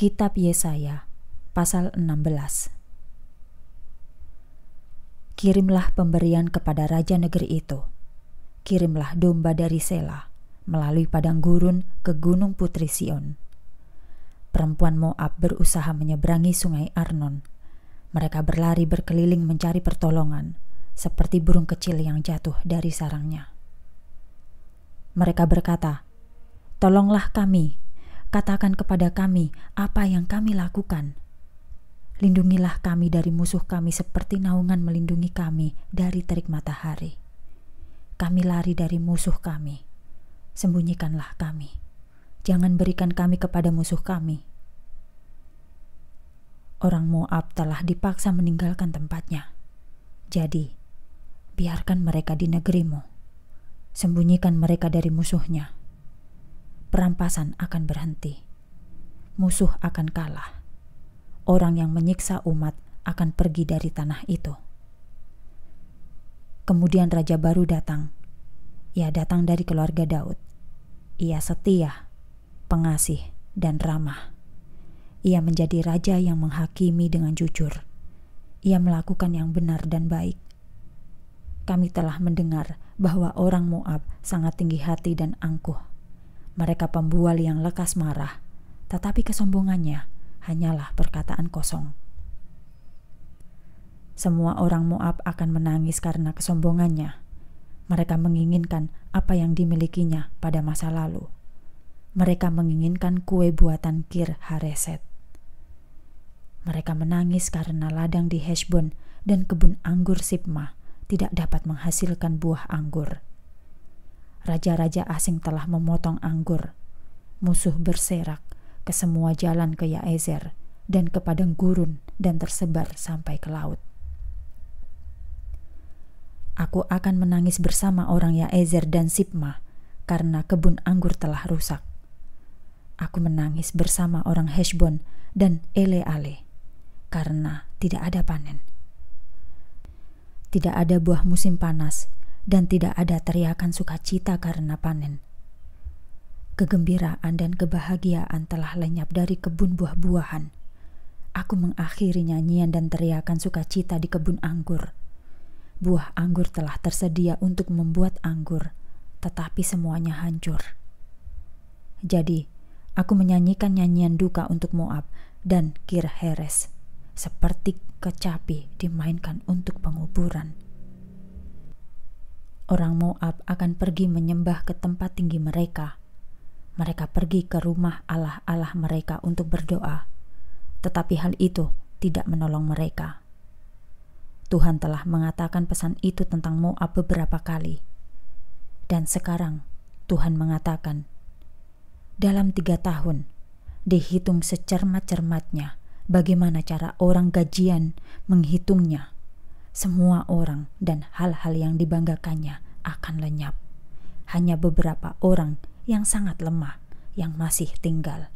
Kitab Yesaya pasal 16 Kirimlah pemberian kepada raja negeri itu. Kirimlah domba dari Sela melalui padang gurun ke gunung putri Sion. Perempuan Moab berusaha menyeberangi sungai Arnon. Mereka berlari berkeliling mencari pertolongan, seperti burung kecil yang jatuh dari sarangnya. Mereka berkata, "Tolonglah kami, katakan kepada kami apa yang kami lakukan. Lindungilah kami dari musuh kami seperti naungan melindungi kami dari terik matahari. Kami lari dari musuh kami. Sembunyikanlah kami. Jangan berikan kami kepada musuh kami. Orang Moab telah dipaksa meninggalkan tempatnya. Jadi, biarkan mereka di negerimu. Sembunyikan mereka dari musuhnya perampasan akan berhenti, musuh akan kalah, orang yang menyiksa umat akan pergi dari tanah itu. Kemudian raja baru datang. Ia datang dari keluarga Daud. Ia setia, pengasih, dan ramah. Ia menjadi raja yang menghakimi dengan jujur. Ia melakukan yang benar dan baik kami telah mendengar bahwa orang Moab sangat tinggi hati dan angkuh. Mereka pembual yang lekas marah, tetapi kesombongannya hanyalah perkataan kosong. Semua orang Moab akan menangis karena kesombongannya. Mereka menginginkan apa yang dimilikinya pada masa lalu. Mereka menginginkan kue buatan Kir Hareset. Mereka menangis karena ladang di Heshbon dan kebun anggur Sipma tidak dapat menghasilkan buah anggur raja-raja asing telah memotong anggur. Musuh berserak ke semua jalan ke Yaezer dan ke padang gurun dan tersebar sampai ke laut. Aku akan menangis bersama orang Yaezer dan Sipma karena kebun anggur telah rusak. Aku menangis bersama orang Heshbon dan Eleale karena tidak ada panen. Tidak ada buah musim panas dan tidak ada teriakan sukacita karena panen. Kegembiraan dan kebahagiaan telah lenyap dari kebun buah-buahan. Aku mengakhiri nyanyian dan teriakan sukacita di kebun anggur. Buah anggur telah tersedia untuk membuat anggur, tetapi semuanya hancur. Jadi, aku menyanyikan nyanyian duka untuk Moab dan Kir Heres, seperti kecapi dimainkan untuk penguburan orang Moab akan pergi menyembah ke tempat tinggi mereka. Mereka pergi ke rumah Allah-Allah mereka untuk berdoa, tetapi hal itu tidak menolong mereka. Tuhan telah mengatakan pesan itu tentang Moab beberapa kali, dan sekarang Tuhan mengatakan, "Dalam tiga tahun, dihitung secermat-cermatnya bagaimana cara orang gajian menghitungnya." semua orang dan hal-hal yang dibanggakannya akan lenyap. Hanya beberapa orang yang sangat lemah yang masih tinggal.